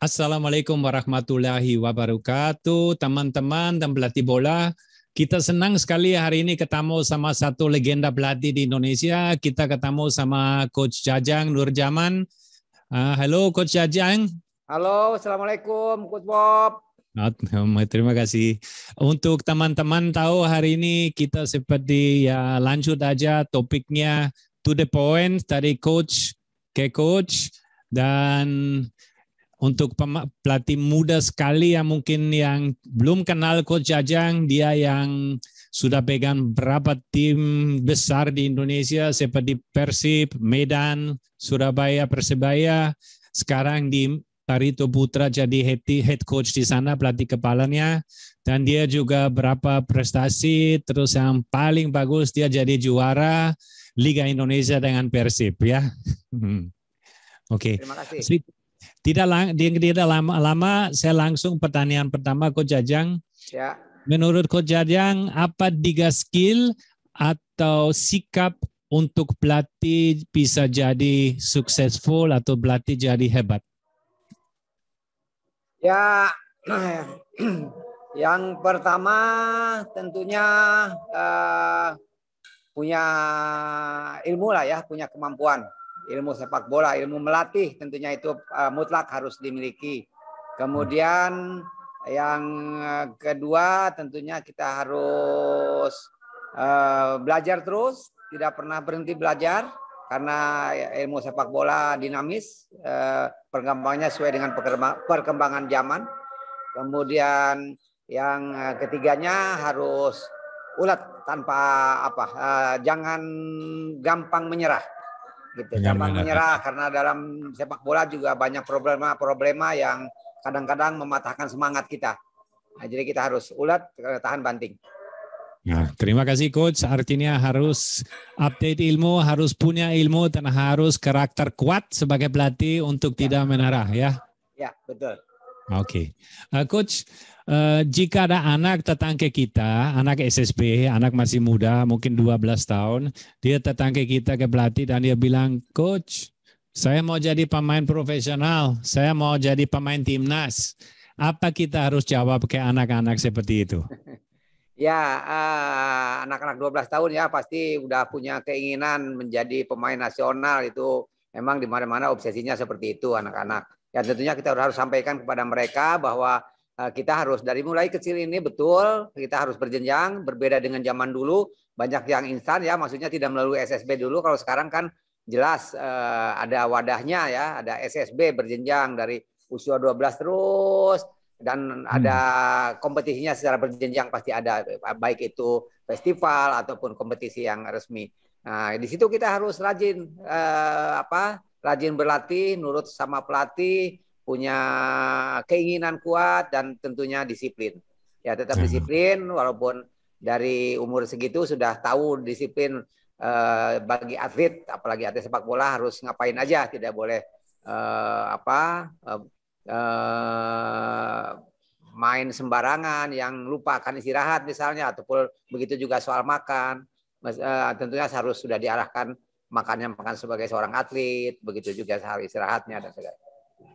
Assalamualaikum warahmatullahi wabarakatuh. Teman-teman dan pelatih bola, kita senang sekali hari ini ketemu sama satu legenda pelatih di Indonesia. Kita ketemu sama Coach Jajang Nurjaman. Uh, halo Coach Jajang. Halo, Assalamualaikum Coach Bob. Terima kasih. Untuk teman-teman tahu hari ini kita seperti ya lanjut aja topiknya to the point dari coach ke coach dan untuk pelatih muda sekali yang mungkin yang belum kenal Coach Jajang, dia yang sudah pegang berapa tim besar di Indonesia seperti Persib, Medan, Surabaya, Persebaya. Sekarang di Tarito Putra jadi head, coach di sana, pelatih kepalanya. Dan dia juga berapa prestasi, terus yang paling bagus dia jadi juara Liga Indonesia dengan Persib ya. Hmm. Oke. Okay. Terima kasih. Tidak lang, tidak lama-lama saya langsung pertanyaan pertama Coach Jajang. Ya. Menurut Coach Jajang, apa tiga skill atau sikap untuk pelatih bisa jadi successful atau pelatih jadi hebat? Ya, yang pertama tentunya uh, punya ilmu lah ya, punya kemampuan ilmu sepak bola, ilmu melatih tentunya itu eh, mutlak harus dimiliki. Kemudian yang eh, kedua tentunya kita harus eh, belajar terus, tidak pernah berhenti belajar karena ilmu sepak bola dinamis, perkembangannya sesuai dengan perkembangan zaman. Kemudian yang ketiganya harus ulat tanpa apa, jangan gampang menyerah gitu benar, jangan benar. menyerah karena dalam sepak bola juga banyak problema-problema yang kadang-kadang mematahkan semangat kita. Nah, jadi kita harus ulat eh, tahan banting. Nah, terima kasih coach. Artinya harus update ilmu, harus punya ilmu dan harus karakter kuat sebagai pelatih untuk ya. tidak menyerah ya. Ya, betul. Oke, okay. uh, eh, coach, uh, jika ada anak tetangga kita, anak SSB, anak masih muda, mungkin 12 tahun, dia tetangga kita ke pelatih dan dia bilang, coach, saya mau jadi pemain profesional, saya mau jadi pemain timnas. Apa kita harus jawab ke anak-anak seperti itu? Ya, anak eh, anak-anak 12 tahun ya pasti udah punya keinginan menjadi pemain nasional itu memang di mana-mana obsesinya seperti itu anak-anak Ya tentunya kita harus sampaikan kepada mereka bahwa eh, kita harus dari mulai kecil ini betul kita harus berjenjang berbeda dengan zaman dulu banyak yang instan ya maksudnya tidak melalui SSB dulu kalau sekarang kan jelas eh, ada wadahnya ya ada SSB berjenjang dari usia 12 terus dan ada hmm. kompetisinya secara berjenjang pasti ada baik itu festival ataupun kompetisi yang resmi. Nah, di situ kita harus rajin eh, apa rajin berlatih, nurut sama pelatih, punya keinginan kuat dan tentunya disiplin. Ya tetap hmm. disiplin walaupun dari umur segitu sudah tahu disiplin eh, bagi atlet apalagi atlet sepak bola harus ngapain aja tidak boleh eh, apa eh, eh main sembarangan yang lupa akan istirahat misalnya ataupun begitu juga soal makan eh, tentunya harus sudah diarahkan makannya makan sebagai seorang atlet, begitu juga sehari istirahatnya dan segala.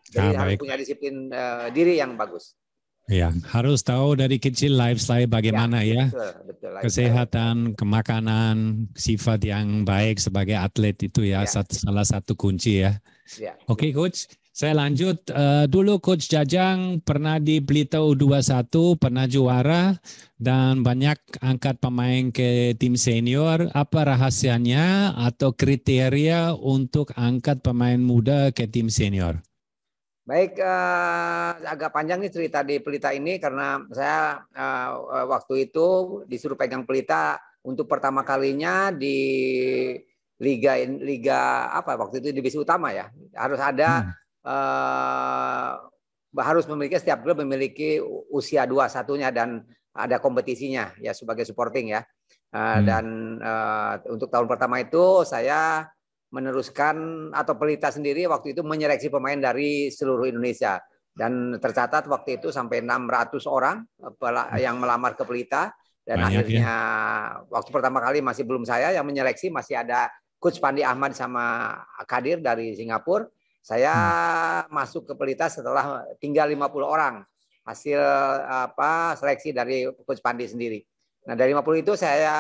Jadi nah, harus baik. punya disiplin uh, diri yang bagus. Ya, harus tahu dari kecil lifestyle bagaimana ya. ya. Betul, betul, Kesehatan, kemakanan, sifat yang baik sebagai atlet itu ya, ya. Satu, salah satu kunci ya. ya. Oke, okay, coach. Saya lanjut uh, dulu coach Jajang pernah di Pelita U21, pernah juara dan banyak angkat pemain ke tim senior. Apa rahasianya atau kriteria untuk angkat pemain muda ke tim senior? Baik, uh, agak panjang nih cerita di Pelita ini karena saya uh, waktu itu disuruh pegang Pelita untuk pertama kalinya di liga liga apa waktu itu divisi utama ya. Harus ada hmm eh, harus memiliki setiap klub memiliki usia dua satunya dan ada kompetisinya ya sebagai supporting ya. Uh, hmm. Dan uh, untuk tahun pertama itu saya meneruskan atau pelita sendiri waktu itu menyeleksi pemain dari seluruh Indonesia dan tercatat waktu itu sampai 600 orang eh, hmm. yang melamar ke pelita dan Banyak, akhirnya ya. waktu pertama kali masih belum saya yang menyeleksi masih ada coach Pandi Ahmad sama Kadir dari Singapura saya hmm. masuk ke Pelita setelah tinggal 50 orang hasil apa seleksi dari coach Pandi sendiri. Nah, dari 50 itu saya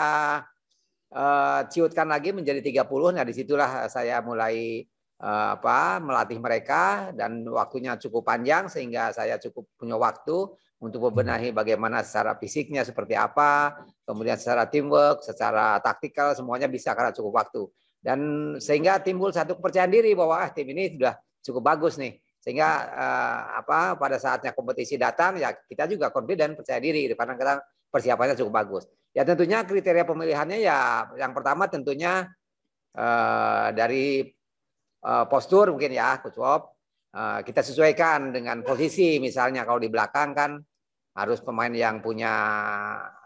uh, ciutkan lagi menjadi 30. Nah, disitulah saya mulai uh, apa melatih mereka dan waktunya cukup panjang sehingga saya cukup punya waktu untuk hmm. membenahi bagaimana secara fisiknya seperti apa, kemudian secara teamwork, secara taktikal semuanya bisa karena cukup waktu dan sehingga timbul satu kepercayaan diri bahwa ah tim ini sudah cukup bagus nih sehingga eh, apa pada saatnya kompetisi datang ya kita juga confident percaya diri gitu. karena kita persiapannya cukup bagus ya tentunya kriteria pemilihannya ya yang pertama tentunya eh, dari eh, postur mungkin ya coach Wop eh, kita sesuaikan dengan posisi misalnya kalau di belakang kan harus pemain yang punya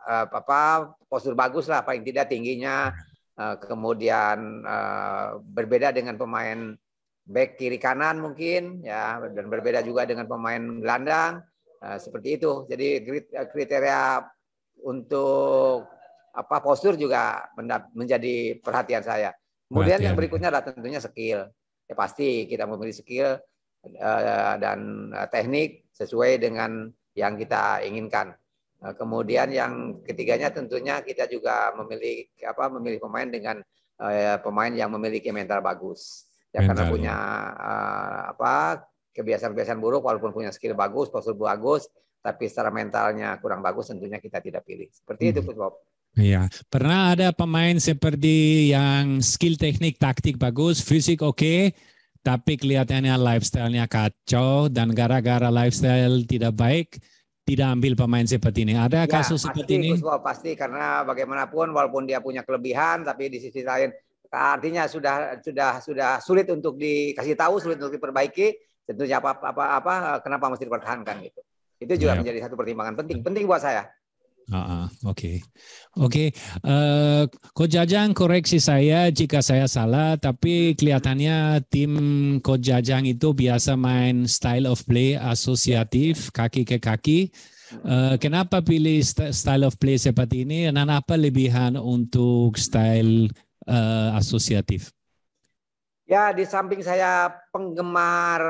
eh, apa postur bagus lah paling tidak tingginya Eh, kemudian eh, berbeda dengan pemain back kiri kanan mungkin ya dan berbeda juga dengan pemain gelandang eh, seperti itu jadi kriteria untuk apa postur juga menjadi perhatian saya kemudian perhatian. yang berikutnya adalah tentunya skill ya pasti kita memilih skill dan teknik sesuai dengan yang kita inginkan Nah, kemudian yang ketiganya tentunya kita juga memiliki apa memilih pemain dengan eh, pemain yang memiliki mental bagus. Ya mental. karena punya eh, apa kebiasaan-kebiasaan buruk walaupun punya skill bagus, postur bagus, tapi secara mentalnya kurang bagus tentunya kita tidak pilih. Seperti hmm. itu Coach Bob. Iya, pernah ada pemain seperti yang skill teknik, taktik bagus, fisik oke, okay, tapi kelihatannya lifestyle-nya kacau dan gara-gara lifestyle tidak baik, tidak ambil pemain seperti ini. Ada ya, kasus pasti, seperti ini? Kuslo, pasti karena bagaimanapun walaupun dia punya kelebihan tapi di sisi lain artinya sudah sudah sudah sulit untuk dikasih tahu, sulit untuk diperbaiki. Tentunya apa apa apa kenapa mesti dipertahankan gitu. Itu juga ya. menjadi satu pertimbangan penting penting buat saya. Ah, uh, oke. Okay. Oke, okay. uh, eh, Kojajang koreksi saya jika saya salah, tapi kelihatannya tim Kojajang Jajang itu biasa main style of play asosiatif, kaki ke kaki. Uh, kenapa pilih style of play seperti ini dan apa lebihan untuk style uh, asosiatif? Ya, di samping saya penggemar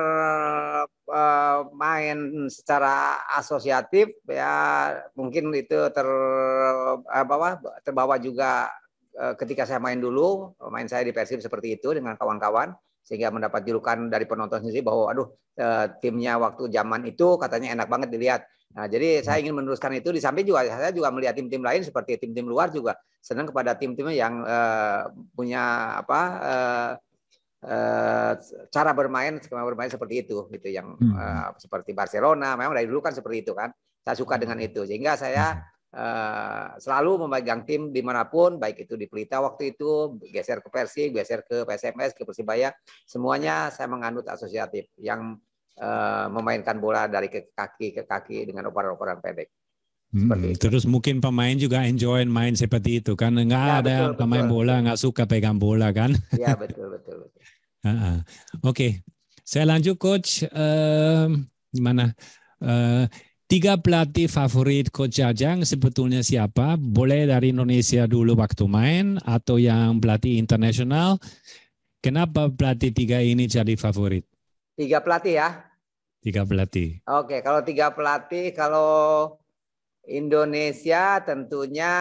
main secara asosiatif ya mungkin itu ter terbawa terbawa juga eh, ketika saya main dulu main saya di Persib seperti itu dengan kawan-kawan sehingga mendapat julukan dari penonton sendiri bahwa aduh eh, timnya waktu zaman itu katanya enak banget dilihat Nah, jadi saya ingin meneruskan itu di samping juga saya juga melihat tim-tim lain seperti tim-tim luar juga senang kepada tim-tim yang uh, punya apa Eh, cara bermain skema bermain seperti itu gitu yang hmm. uh, seperti Barcelona memang dari dulu kan seperti itu kan saya suka dengan hmm. itu sehingga saya uh, selalu memegang tim dimanapun baik itu di Pelita waktu itu geser ke Persib geser ke PSMS ke Persibaya semuanya saya menganut asosiatif yang uh, memainkan bola dari ke kaki ke kaki dengan operan-operan pendek itu. Terus mungkin pemain juga enjoy main seperti itu kan? nggak ya, ada betul, pemain betul. bola nggak suka pegang bola kan? Ya betul betul. betul. uh -uh. Oke, okay. saya lanjut coach. Uh, gimana Uh, tiga pelatih favorit coach Jajang sebetulnya siapa? Boleh dari Indonesia dulu waktu main atau yang pelatih internasional? Kenapa pelatih tiga ini jadi favorit? Tiga pelatih ya? Tiga pelatih. Oke, kalau tiga pelatih, kalau Indonesia tentunya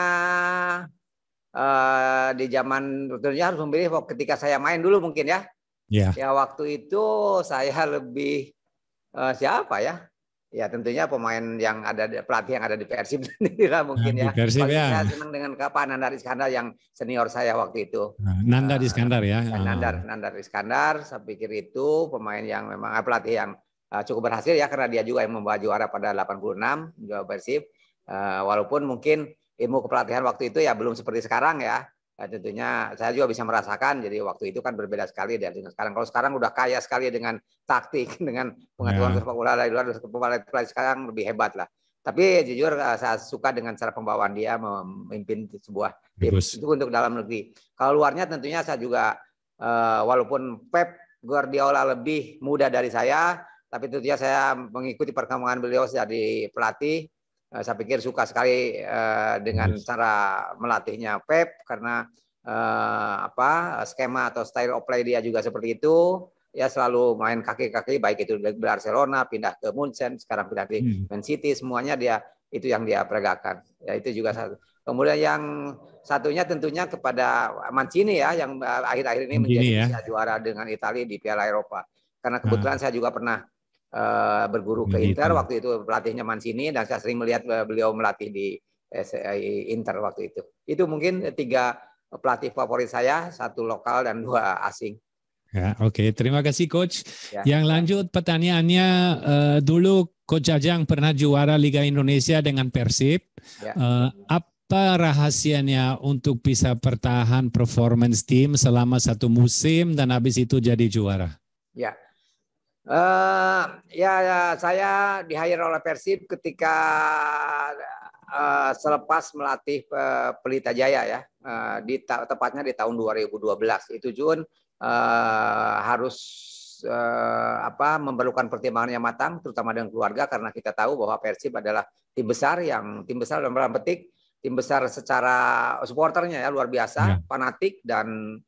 uh, di zaman tentunya harus memilih ketika saya main dulu mungkin ya. Ya. Ya waktu itu saya lebih uh, siapa ya? Ya tentunya pemain yang ada pelatih yang ada di Persib sendiri lah mungkin nah, ya. Persib ya. Saya senang dengan kapan Nandar Iskandar yang senior saya waktu itu. Nah, Nandar nah, Iskandar ya. Uh, Nandar ah. Nandar Iskandar saya pikir itu pemain yang memang eh, pelatih yang cukup berhasil ya karena dia juga yang membawa juara pada 86 juara Persib. Eh, walaupun mungkin ilmu kepelatihan waktu itu ya belum seperti sekarang ya. ya. tentunya saya juga bisa merasakan jadi waktu itu kan berbeda sekali dari sekarang. Kalau sekarang udah kaya sekali dengan taktik, dengan pengaturan yeah. sepak bola dari luar sepak sekarang lebih hebat lah. Tapi jujur eh, saya suka dengan cara pembawaan dia memimpin sebuah tim itu untuk dalam negeri. Kalau luarnya tentunya saya juga eh, walaupun Pep Guardiola lebih muda dari saya, tapi tentunya saya mengikuti perkembangan beliau dari pelatih Eh, saya pikir suka sekali eh, dengan cara melatihnya Pep karena eh, apa skema atau style of play dia juga seperti itu ya selalu main kaki-kaki baik itu dari Barcelona pindah ke Munchen sekarang pindah ke hmm. Man City semuanya dia itu yang dia peragakan ya itu juga satu kemudian yang satunya tentunya kepada Mancini ya yang akhir-akhir ini Mancini menjadi ya. juara dengan Italia di Piala Eropa karena ah. kebetulan nah. saya juga pernah Eh, berguru ke Inter ya. waktu itu pelatihnya Mancini dan saya sering melihat eh, beliau melatih di Inter waktu itu. Itu mungkin tiga pelatih favorit saya, satu lokal dan dua asing. Ya, oke. Okay. Terima kasih coach. Ya. Yang lanjut pertanyaannya uh, dulu coach Jajang pernah juara Liga Indonesia dengan Persib. Ya. Uh, apa rahasianya untuk bisa bertahan performance tim selama satu musim dan habis itu jadi juara? Ya. Uh, ya, ya, saya di hire oleh Persib ketika uh, selepas melatih uh, Pelita Jaya ya, uh, di tepatnya di tahun 2012. Itu Jun uh, harus uh, apa memerlukan pertimbangan yang matang, terutama dengan keluarga karena kita tahu bahwa Persib adalah tim besar yang tim besar dalam dalam petik tim besar secara supporternya ya luar biasa, ya. fanatik dan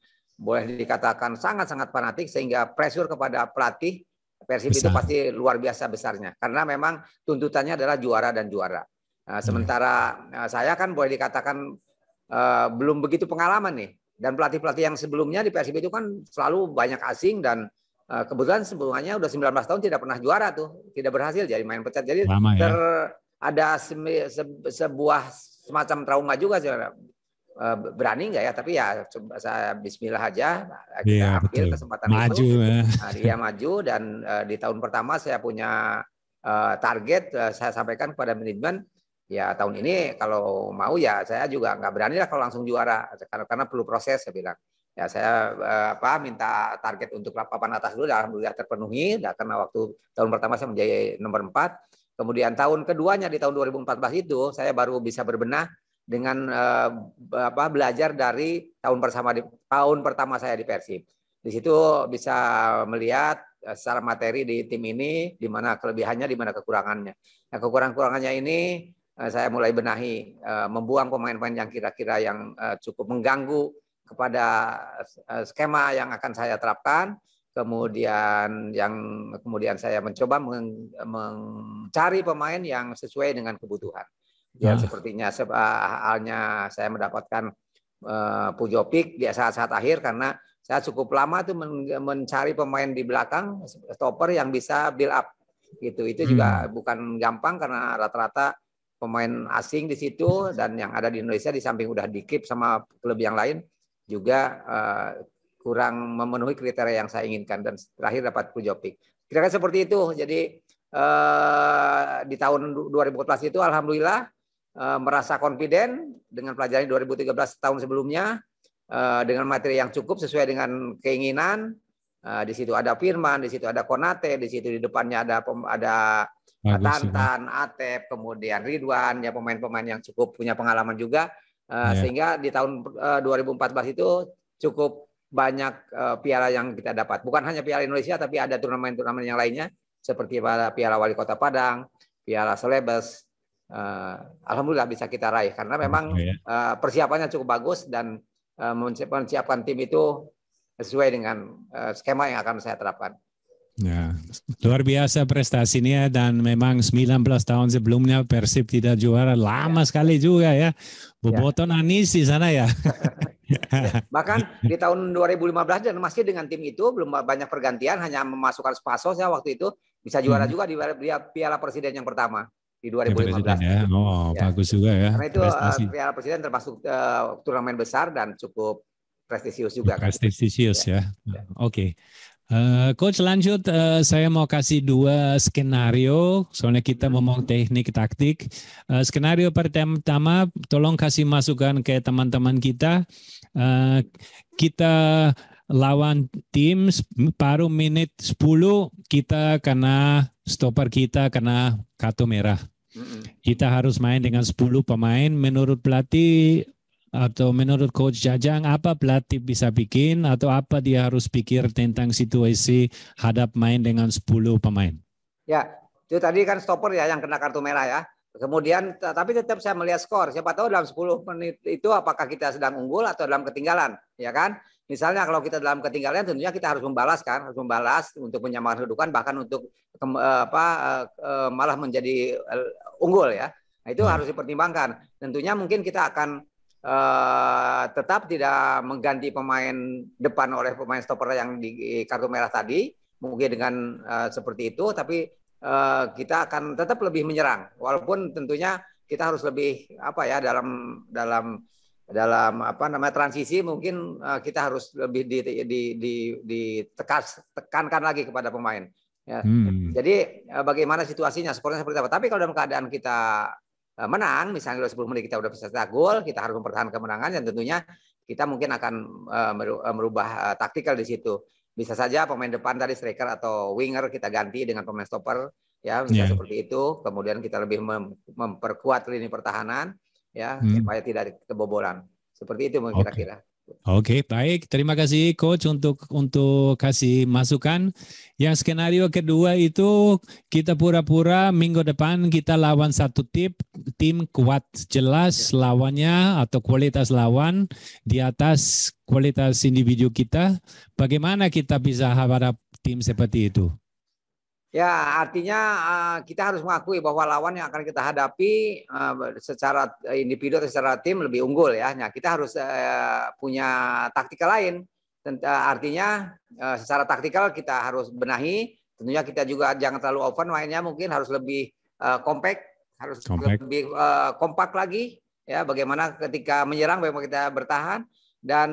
boleh dikatakan sangat-sangat fanatik sehingga pressure kepada pelatih Persib Besar. itu pasti luar biasa besarnya karena memang tuntutannya adalah juara dan juara. Nah, hmm. sementara hmm. saya kan boleh dikatakan uh, belum begitu pengalaman nih dan pelatih-pelatih yang sebelumnya di Persib itu kan selalu banyak asing dan uh, kebetulan sebelumnya udah 19 tahun tidak pernah juara tuh, tidak berhasil jadi main pecat. Jadi Lama, ya? ter ada se se sebuah semacam trauma juga sih. Eh, berani nggak ya tapi ya coba saya Bismillah aja nah, kita ya, ambil betul. kesempatan maju, itu ya. nah, dia maju dan uh, di tahun pertama saya punya uh, target uh, saya sampaikan kepada manajemen ya tahun ini kalau mau ya saya juga nggak berani lah kalau langsung juara karena karena perlu proses saya bilang ya saya uh, apa minta target untuk papan atas dulu alhamdulillah terpenuhi nah, karena waktu tahun pertama saya menjadi nomor empat kemudian tahun keduanya di tahun 2014 itu saya baru bisa berbenah dengan uh, apa belajar dari tahun bersama di, tahun pertama saya di Persib. Di situ bisa melihat eh, secara materi di tim ini di mana kelebihannya, di mana kekurangannya. Nah, kekurangan-kekurangannya ini eh, saya mulai benahi, membuang pemain-pemain yang kira-kira yang cukup mengganggu kepada skema yang akan saya terapkan. Kemudian yang kemudian saya mencoba mencari pemain yang sesuai dengan kebutuhan. Ya, ya sepertinya halnya saya mendapatkan uh, eh, Pujopik di saat-saat akhir karena saya cukup lama tuh men mencari pemain di belakang stopper yang bisa build up gitu. Itu hmm. juga bukan gampang karena rata-rata pemain asing di situ dan yang ada di Indonesia di samping udah dikip sama klub yang lain juga uh, kurang memenuhi kriteria yang saya inginkan dan terakhir dapat Pujopik. Kira-kira seperti itu. Jadi eh, di tahun 2014 itu alhamdulillah Eh, merasa confident dengan pelajaran 2013 tahun sebelumnya eh, dengan materi yang cukup sesuai dengan keinginan. Eh, di situ ada Firman, di situ ada Konate, di situ di depannya ada ada Tantan, Atep, kemudian Ridwan, ya pemain-pemain yang cukup punya pengalaman juga, iya. sehingga di tahun 2014 itu cukup banyak piala yang kita dapat. Bukan hanya piala Indonesia, tapi ada turnamen-turnamen yang lainnya seperti piala Wali Kota Padang, piala Selebes, uh, alhamdulillah bisa kita raih karena memang uh, persiapannya cukup bagus dan uh, menyiapkan tim itu sesuai dengan uh, skema yang akan saya terapkan. Ya, luar biasa prestasinya dan memang 19 tahun sebelumnya Persib tidak juara lama ya. sekali juga ya. Boboto ya. Anis di sana ya. ya. Bahkan di tahun 2015 dan masih dengan tim itu belum banyak pergantian hanya memasukkan Spasos ya waktu itu bisa juara hmm. juga di Piala Presiden yang pertama di 2015. Ya, ya. Oh, ya. bagus juga ya. Karena itu Prestasi. Eh, Piala Presiden termasuk uh, turnamen besar dan cukup prestisius juga. Prestisius kan? ya. ya. Oke. Okay. Uh, eh, Coach lanjut, uh, saya mau kasih dua skenario, soalnya kita hmm. ngomong teknik taktik. Uh, skenario pertama, tolong kasih masukan ke teman-teman kita. Uh, kita lawan tim paruh menit 10 kita kena stopper kita kena kartu merah. Kita harus main dengan 10 pemain. Menurut pelatih atau menurut coach Jajang apa pelatih bisa bikin atau apa dia harus pikir tentang situasi hadap main dengan 10 pemain? Ya, itu tadi kan stopper ya yang kena kartu merah ya. Kemudian tapi tetap saya melihat skor. Siapa tahu dalam 10 menit itu apakah kita sedang unggul atau dalam ketinggalan, ya kan? Misalnya kalau kita dalam ketinggalan tentunya kita harus membalas kan, harus membalas untuk menyamakan kedudukan bahkan untuk ke, eh, apa eh, eh, malah menjadi unggul ya. Nah, itu hmm. harus dipertimbangkan. Tentunya mungkin kita akan uh, tetap tidak mengganti pemain depan oleh pemain stopper yang di kartu merah tadi, mungkin dengan uh, seperti itu tapi uh, kita akan tetap lebih menyerang walaupun tentunya kita harus lebih apa ya dalam dalam dalam apa namanya transisi mungkin eh, kita harus lebih di, tekankan lagi kepada pemain. Ya. Hmm. Jadi eh, bagaimana situasinya Sepertinya seperti apa? Tapi kalau dalam keadaan kita eh, menang, misalnya 10 menit kita sudah bisa cetak gol, kita harus mempertahankan kemenangan dan tentunya kita mungkin akan merubah taktikal di situ. Bisa saja pemain depan dari striker atau winger kita ganti dengan pemain stopper ya bisa yeah. seperti itu. Kemudian kita lebih memperkuat lini pertahanan ya hmm. supaya tidak kebobolan. Seperti itu mungkin okay. kira-kira. Oke, okay, baik. Terima kasih coach untuk untuk kasih masukan. Yang skenario kedua itu kita pura-pura minggu depan kita lawan satu tim tim kuat jelas ya. lawannya atau kualitas lawan di atas kualitas individu kita. Bagaimana kita bisa harap tim seperti itu? Ya, artinya eh, kita harus mengakui bahwa lawan yang akan kita hadapi eh, secara individu atau secara tim lebih unggul ya. Nah, kita harus eh, punya taktikal lain. Artinya secara taktikal kita harus benahi. Tentunya kita juga jangan terlalu open mainnya mungkin harus lebih uh, harus compact. lebih uh, kompak lagi ya. Bagaimana ketika menyerang bagaimana kita bertahan dan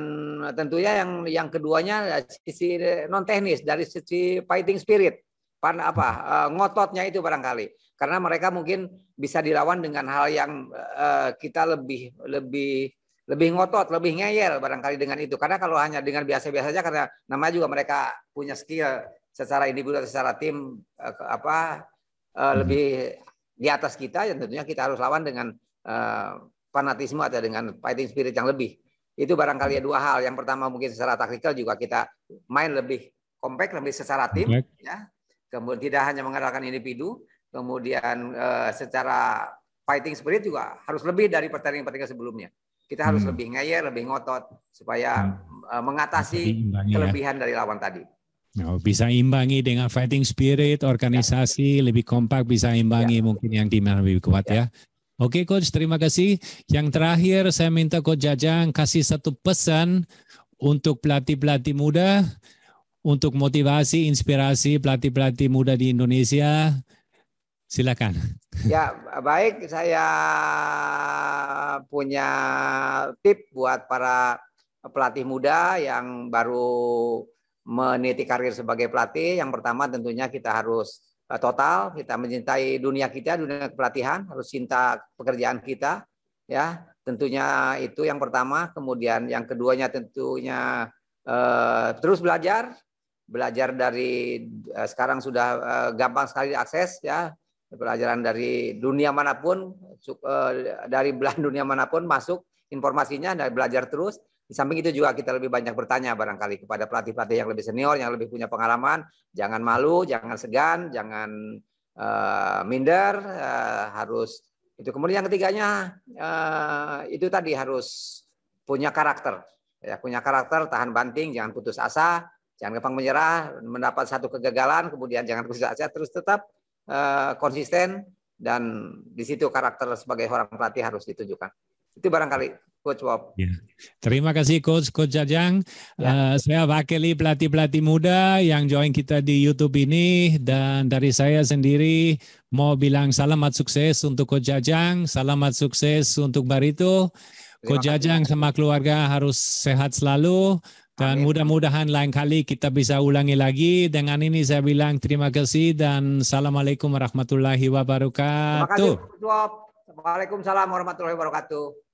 tentunya yang yang keduanya ya, sisi non teknis dari sisi fighting spirit pan apa uh, ngototnya itu barangkali karena mereka mungkin bisa dilawan dengan hal yang uh, kita lebih lebih lebih ngotot, lebih ngeyel barangkali dengan itu. Karena kalau hanya dengan biasa-biasa saja karena nama juga mereka punya skill secara individu atau secara tim uh, apa uh, lebih di atas kita ya tentunya kita harus lawan dengan fanatisme atau dengan fighting spirit yang lebih. Itu barangkali ya dua hal. Yang pertama mungkin secara taktikal juga kita main lebih kompak lebih secara tim ya Kemudian tidak hanya mengandalkan individu, kemudian uh, secara fighting spirit juga harus lebih dari pertandingan-pertandingan sebelumnya. Kita harus hmm. lebih ngeyel, lebih ngotot supaya hmm. uh, mengatasi ya. kelebihan ya. dari lawan tadi. Oh, bisa imbangi dengan fighting spirit, organisasi ya. lebih kompak bisa imbangi ya. mungkin yang tim yang lebih kuat ya. ya. Oke coach, terima kasih. Yang terakhir saya minta coach Jajang kasih satu pesan untuk pelatih-pelatih muda untuk motivasi, inspirasi pelatih-pelatih muda di Indonesia. Silakan. Ya, baik saya punya tip buat para pelatih muda yang baru meniti karir sebagai pelatih. Yang pertama tentunya kita harus eh, total, kita mencintai dunia kita, dunia kepelatihan, harus cinta pekerjaan kita, ya. Tentunya itu yang pertama, kemudian yang keduanya tentunya eh, terus belajar, belajar dari uh, sekarang sudah uh, gampang sekali akses ya pelajaran dari dunia manapun uh, dari belahan dunia manapun masuk informasinya dan belajar terus di samping itu juga kita lebih banyak bertanya barangkali kepada pelatih-pelatih yang lebih senior yang lebih punya pengalaman jangan malu jangan segan jangan uh, minder uh, harus itu kemudian yang ketiganya uh, itu tadi harus punya karakter ya punya karakter tahan banting jangan putus asa Jangan gampang menyerah, mendapat satu kegagalan, kemudian jangan putus asa, terus tetap uh, konsisten dan di situ karakter sebagai orang pelatih harus ditunjukkan. Itu barangkali Coach Bob. Ya. Terima kasih Coach Coach Jajang. Ya. Uh, saya wakili pelatih-pelatih muda yang join kita di YouTube ini dan dari saya sendiri mau bilang selamat sukses untuk Coach Jajang, selamat sukses untuk Barito. Coach Jajang sama keluarga harus sehat selalu. Dan mudah-mudahan lain kali kita bisa ulangi lagi. Dengan ini saya bilang terima kasih dan Assalamualaikum warahmatullahi wabarakatuh. Terima kasih, Waalaikumsalam warahmatullahi wabarakatuh.